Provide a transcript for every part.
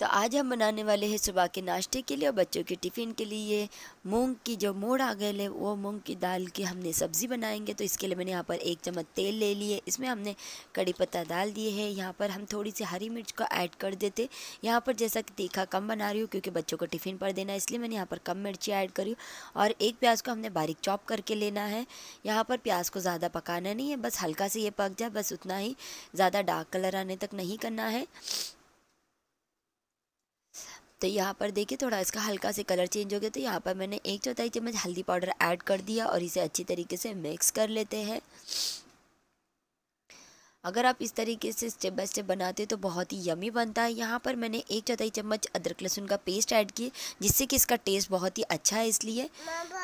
तो आज हम बनाने वाले हैं सुबह के नाश्ते के लिए और बच्चों के टिफ़िन के लिए मूंग की जो मोड़ आ गए है वो मूंग की दाल की हमने सब्ज़ी बनाएंगे तो इसके लिए मैंने यहाँ पर एक चम्मच तेल ले लिए इसमें हमने कड़ी पत्ता डाल दिए है यहाँ पर हम थोड़ी सी हरी मिर्च को ऐड कर देते यहाँ पर जैसा कि तीखा कम बना रही हूँ क्योंकि बच्चों को टिफ़िन पर देना इसलिए मैंने यहाँ पर कम मिर्ची ऐड करी और एक प्याज को हमने बारीक चॉप करके लेना है यहाँ पर प्याज को ज़्यादा पकाना नहीं है बस हल्का से ये पक जाए बस उतना ही ज़्यादा डार्क कलर आने तक नहीं करना है तो यहाँ पर देखिए थोड़ा इसका हल्का से कलर चेंज हो गया तो यहाँ पर मैंने एक चौथाई चम्मच हल्दी पाउडर ऐड कर दिया और इसे अच्छी तरीके से मिक्स कर लेते हैं अगर आप इस तरीके से स्टेप बाय स्टेप बनाते हो तो बहुत ही यमी बनता है यहाँ पर मैंने एक चौथाई चम्मच अदरक लहसुन का पेस्ट ऐड किया जिससे कि इसका टेस्ट बहुत ही अच्छा है इसलिए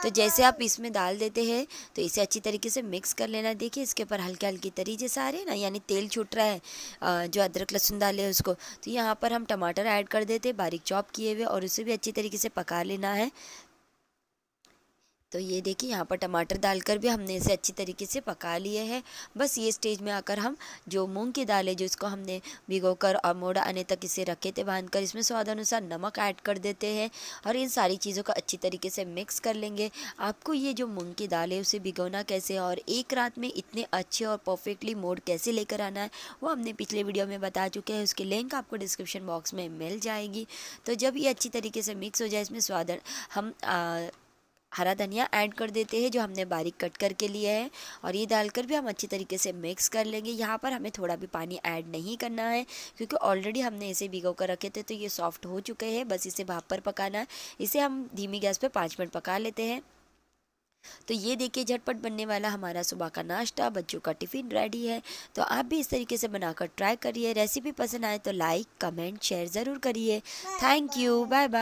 तो जैसे आप इसमें डाल देते हैं तो इसे अच्छी तरीके से मिक्स कर लेना देखिए इसके ऊपर हल्के हल्के तरी जैसे आ रहे हैं ना यानी तेल छूट रहा है जो अदरक लहसुन डाले उसको तो यहाँ पर हम टमाटर ऐड कर देते हैं बारीक चॉप किए हुए और उसे भी अच्छी तरीके से पका लेना है तो ये देखिए यहाँ पर टमाटर डालकर भी हमने इसे अच्छी तरीके से पका लिए है बस ये स्टेज में आकर हम जो मूंग की दाल है जो इसको हमने भिगो कर और मोड़ा आने तक इसे रखे थे बांध कर इसमें स्वाद अनुसार नमक ऐड कर देते हैं और इन सारी चीज़ों को अच्छी तरीके से मिक्स कर लेंगे आपको ये जो मूंग की दाल है उसे भिगोना कैसे और एक रात में इतने अच्छे और परफेक्टली मोड कैसे लेकर आना है वो हमने पिछले वीडियो में बता चुके हैं उसकी लिंक आपको डिस्क्रिप्शन बॉक्स में मिल जाएगी तो जब ये अच्छी तरीके से मिक्स हो जाए इसमें स्वाद हम हरा धनिया ऐड कर देते हैं जो हमने बारीक कट करके लिए है और ये डालकर भी हम अच्छी तरीके से मिक्स कर लेंगे यहाँ पर हमें थोड़ा भी पानी ऐड नहीं करना है क्योंकि ऑलरेडी हमने इसे भिगो कर रखे थे तो ये सॉफ्ट हो चुके हैं बस इसे भाप पर पकाना है इसे हम धीमी गैस पर पाँच मिनट पका लेते हैं तो ये देखिए झटपट बनने वाला हमारा सुबह का नाश्ता बच्चों का टिफ़िन रेडी है तो आप भी इस तरीके से बनाकर ट्राई करिए रेसिपी पसंद आए तो लाइक कमेंट शेयर ज़रूर करिए थैंक यू बाय बाय